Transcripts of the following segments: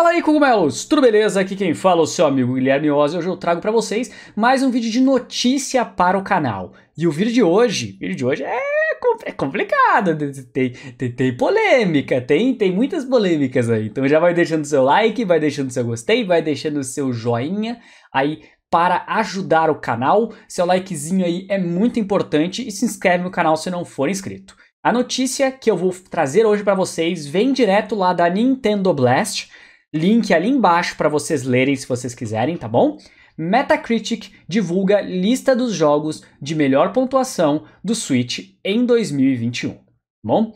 Fala aí, cogumelos! Tudo beleza? Aqui quem fala é o seu amigo Guilherme Oz e hoje eu trago para vocês mais um vídeo de notícia para o canal. E o vídeo de hoje, vídeo de hoje é, é complicado, tem, tem, tem polêmica, tem, tem muitas polêmicas aí. Então já vai deixando seu like, vai deixando seu gostei, vai deixando seu joinha aí para ajudar o canal. Seu likezinho aí é muito importante e se inscreve no canal se não for inscrito. A notícia que eu vou trazer hoje para vocês vem direto lá da Nintendo Blast, Link ali embaixo para vocês lerem se vocês quiserem, tá bom? Metacritic divulga lista dos jogos de melhor pontuação do Switch em 2021. Tá bom,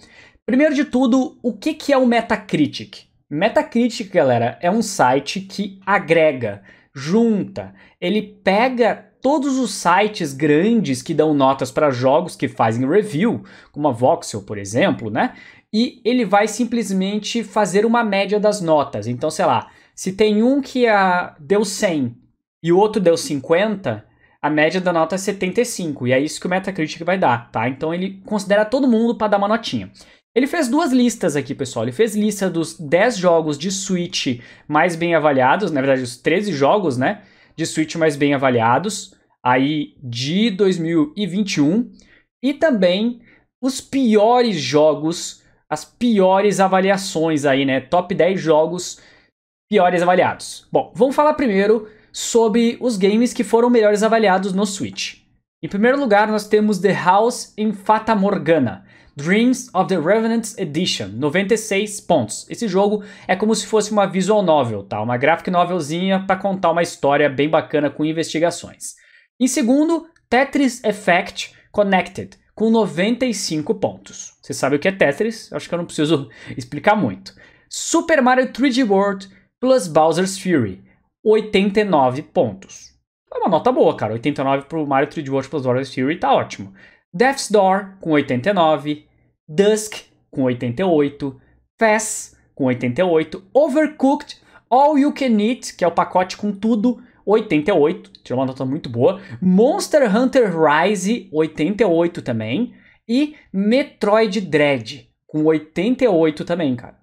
primeiro de tudo, o que, que é o Metacritic? Metacritic, galera, é um site que agrega, junta, ele pega todos os sites grandes que dão notas para jogos que fazem review, como a Voxel, por exemplo, né? e ele vai simplesmente fazer uma média das notas. Então, sei lá, se tem um que a, é, deu 100 e o outro deu 50, a média da nota é 75, e é isso que o Metacritic vai dar, tá? Então ele considera todo mundo para dar uma notinha. Ele fez duas listas aqui, pessoal. Ele fez lista dos 10 jogos de Switch mais bem avaliados, na verdade, os 13 jogos, né? De Switch mais bem avaliados, aí de 2021, e também os piores jogos as piores avaliações aí, né? Top 10 jogos piores avaliados. Bom, vamos falar primeiro sobre os games que foram melhores avaliados no Switch. Em primeiro lugar, nós temos The House in Fata Morgana, Dreams of the Revenant Edition, 96 pontos. Esse jogo é como se fosse uma visual novel, tá? Uma graphic novelzinha para contar uma história bem bacana com investigações. Em segundo, Tetris Effect Connected, com 95 pontos. Você sabe o que é Tetris, acho que eu não preciso explicar muito. Super Mario 3D World plus Bowser's Fury, 89 pontos. É uma nota boa, cara. 89 pro Mario 3D World plus Bowser's Fury tá ótimo. Death's Door com 89, Dusk com 88, Fast com 88, Overcooked, All You Can Eat, que é o pacote com tudo, 88, tirou uma nota muito boa. Monster Hunter Rise, 88 também. E Metroid Dread, com 88 também, cara.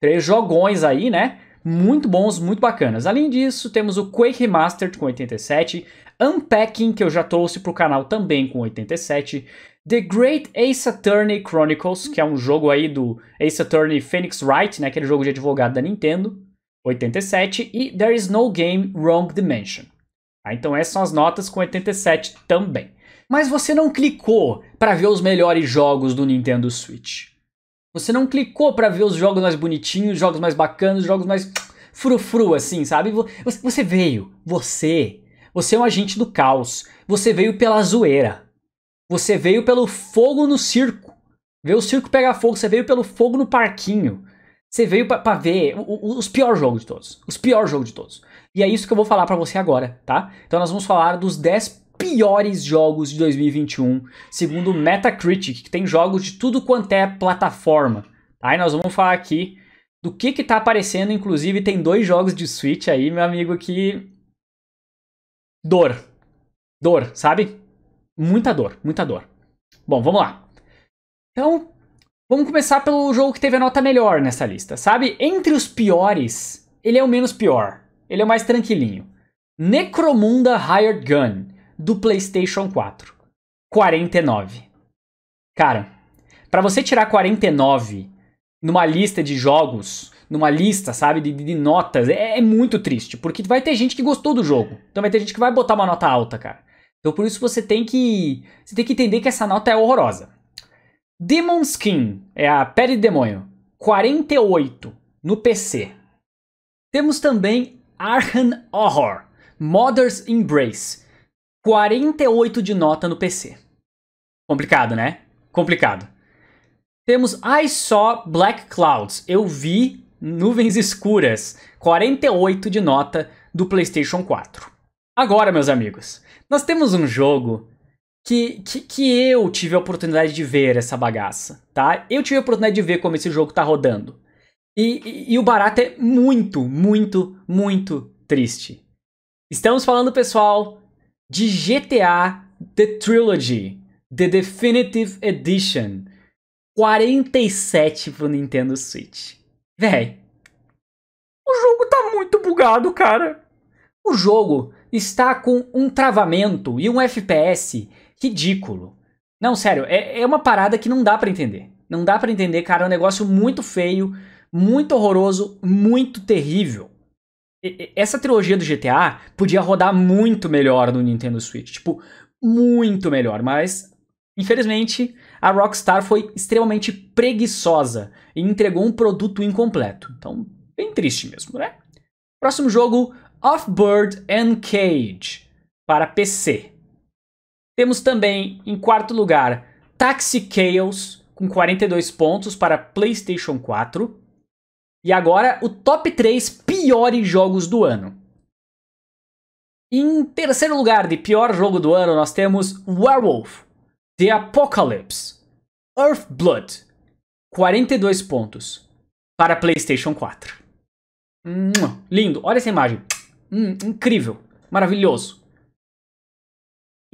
Três jogões aí, né? Muito bons, muito bacanas. Além disso, temos o Quake Remastered com 87, Unpacking, que eu já trouxe para o canal também com 87, The Great Ace Attorney Chronicles, que é um jogo aí do Ace Attorney Phoenix Wright, né? Aquele jogo de advogado da Nintendo, 87 e There is no game wrong dimension. Tá? então essas são as notas com 87 também. Mas você não clicou para ver os melhores jogos do Nintendo Switch. Você não clicou para ver os jogos mais bonitinhos, jogos mais bacanas, jogos mais frufru assim, sabe? Você veio, você, você é um agente do caos. Você veio pela zoeira. Você veio pelo fogo no circo. Ver o circo pegar fogo, você veio pelo fogo no parquinho. Você veio para ver os piores jogos de todos. Os piores jogos de todos. E é isso que eu vou falar para você agora, tá? Então nós vamos falar dos 10 piores jogos de 2021, segundo o Metacritic, que tem jogos de tudo quanto é plataforma. Aí nós vamos falar aqui do que que tá aparecendo, inclusive tem dois jogos de Switch aí, meu amigo, que dor. Dor, sabe? Muita dor, muita dor. Bom, vamos lá. Então, Vamos começar pelo jogo que teve a nota melhor nessa lista, sabe? Entre os piores, ele é o menos pior. Ele é o mais tranquilinho. Necromunda Hired Gun, do PlayStation 4. 49. Cara, para você tirar 49 numa lista de jogos, numa lista, sabe, de, de notas, é, é muito triste, porque vai ter gente que gostou do jogo. Então vai ter gente que vai botar uma nota alta, cara. Então por isso você tem que. Você tem que entender que essa nota é horrorosa. Demon Skin é a pele de demônio, 48 no PC. Temos também Arhan Horror, Mother's Embrace, 48 de nota no PC. Complicado, né? Complicado. Temos I Saw Black Clouds, eu vi nuvens escuras, 48 de nota do PlayStation 4. Agora, meus amigos, nós temos um jogo que, que, que, eu tive a oportunidade de ver essa bagaça, tá? Eu tive a oportunidade de ver como esse jogo tá rodando. E, e, e o barato é muito, muito, muito triste. Estamos falando, pessoal, de GTA The Trilogy, The Definitive Edition, 47 pro Nintendo Switch. Véi, o jogo tá muito bugado, cara. O jogo está com um travamento e um FPS ridículo. Não, sério, é, é uma parada que não dá para entender. Não dá para entender, cara. É um negócio muito feio, muito horroroso, muito terrível. E, essa trilogia do GTA podia rodar muito melhor no Nintendo Switch. Tipo, muito melhor. Mas, infelizmente, a Rockstar foi extremamente preguiçosa e entregou um produto incompleto. Então, bem triste mesmo, né? Próximo jogo, Off Bird and Cage, para PC. Temos também, em quarto lugar, Taxi Chaos, com 42 pontos para PlayStation 4. E agora, o top 3 piores jogos do ano. Em terceiro lugar de pior jogo do ano, nós temos Werewolf, The Apocalypse, Earthblood, 42 pontos para PlayStation 4. Lindo, olha essa imagem. Hum, incrível, maravilhoso.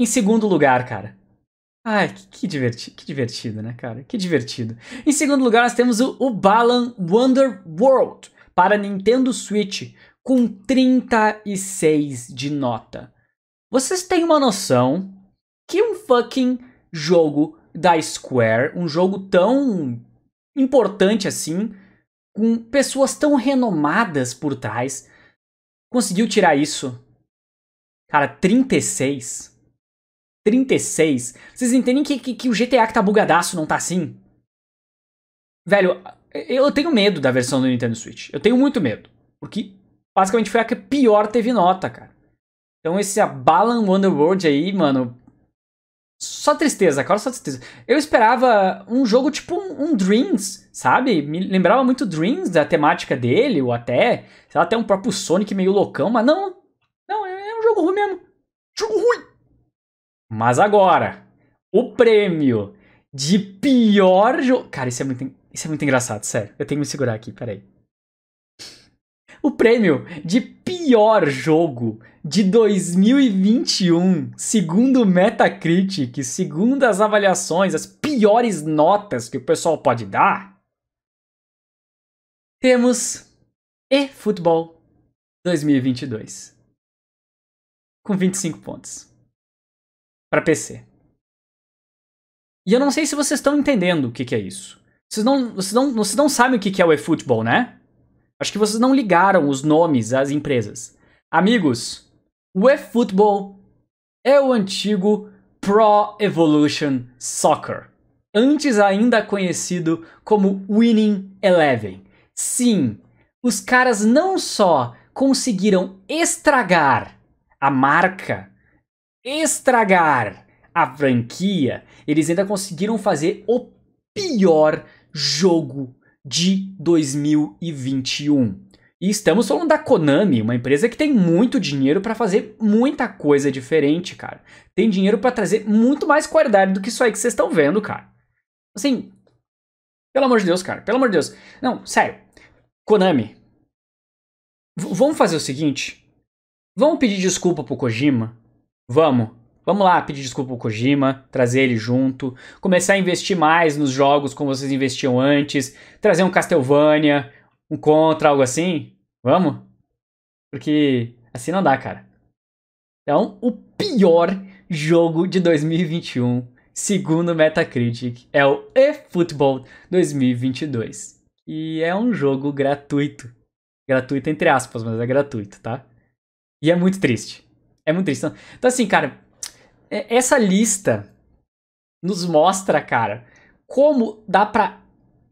Em segundo lugar, cara. Ai, que, que, que divertido, né, cara? Que divertido. Em segundo lugar, nós temos o, o Balan Wonder World para Nintendo Switch com 36 de nota. Vocês têm uma noção que um fucking jogo da Square, um jogo tão importante assim, com pessoas tão renomadas por trás, conseguiu tirar isso. Cara, 36. 36. Vocês entendem que, que, que, o GTA que tá bugadaço não tá assim? Velho, eu tenho medo da versão do Nintendo Switch. Eu tenho muito medo. Porque basicamente foi a que pior teve nota, cara. Então esse Abalan Wonderworld aí, mano. Só tristeza, cara, só tristeza. Eu esperava um jogo tipo um, um Dreams, sabe? Me lembrava muito Dreams da temática dele, ou até, sei lá, até um próprio Sonic meio loucão, mas não. Não, é, é um jogo ruim mesmo. Jogo ruim! Mas agora, o prêmio de pior jogo. Cara, isso é, muito, isso é muito engraçado, sério. Eu tenho que me segurar aqui, peraí. O prêmio de pior jogo de 2021, segundo o Metacritic, segundo as avaliações, as piores notas que o pessoal pode dar, temos eFootball 2022 com 25 pontos para PC. E eu não sei se vocês estão entendendo o que, que é isso. Vocês não, vocês, não, vocês não sabem o que, que é o eFootball, né? Acho que vocês não ligaram os nomes às empresas. Amigos, o eFootball é o antigo Pro Evolution Soccer, antes ainda conhecido como Winning Eleven. Sim, os caras não só conseguiram estragar a marca estragar a franquia, eles ainda conseguiram fazer o pior jogo de 2021. E estamos falando da Konami, uma empresa que tem muito dinheiro para fazer muita coisa diferente, cara. Tem dinheiro para trazer muito mais qualidade do que isso aí que vocês estão vendo, cara. Assim, pelo amor de Deus, cara, pelo amor de Deus. Não, sério. Konami, vamos fazer o seguinte. Vamos pedir desculpa pro Kojima Vamos. Vamos lá pedir desculpa pro Kojima, trazer ele junto, começar a investir mais nos jogos como vocês investiam antes, trazer um Castlevania, um Contra, algo assim. Vamos? Porque assim não dá, cara. Então, o pior jogo de 2021, segundo Metacritic, é o eFootball 2022. E é um jogo gratuito. Gratuito entre aspas, mas é gratuito, tá? E é muito triste. É muito triste. Então, assim, cara, é, essa lista nos mostra, cara, como dá pra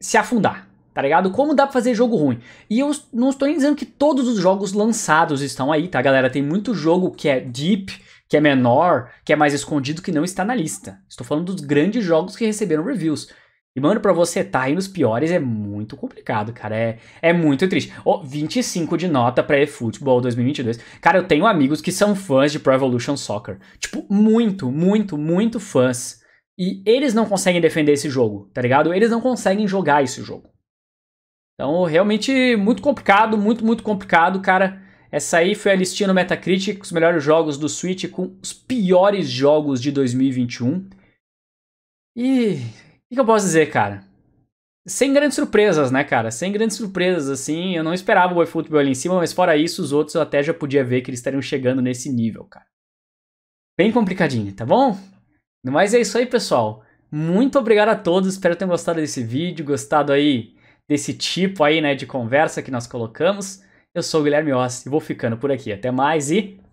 se afundar, tá ligado? Como dá pra fazer jogo ruim. E eu não estou nem dizendo que todos os jogos lançados estão aí, tá, galera? Tem muito jogo que é deep, que é menor, que é mais escondido, que não está na lista. Estou falando dos grandes jogos que receberam reviews. E, mano, pra você estar tá aí nos piores é muito complicado, cara. É, é muito triste. Oh, 25 de nota pra eFootball 2022. Cara, eu tenho amigos que são fãs de Pro Evolution Soccer. Tipo, muito, muito, muito fãs. E eles não conseguem defender esse jogo, tá ligado? Eles não conseguem jogar esse jogo. Então, realmente, muito complicado, muito, muito complicado, cara. Essa aí foi a listinha no Metacritic, os melhores jogos do Switch com os piores jogos de 2021. E o que eu posso dizer, cara? Sem grandes surpresas, né, cara? Sem grandes surpresas, assim. Eu não esperava o eFootball ali em cima, mas fora isso, os outros eu até já podia ver que eles estariam chegando nesse nível, cara. Bem complicadinho, tá bom? Mas é isso aí, pessoal. Muito obrigado a todos. Espero que tenham gostado desse vídeo, gostado aí desse tipo aí, né, de conversa que nós colocamos. Eu sou o Guilherme Oss e vou ficando por aqui. Até mais e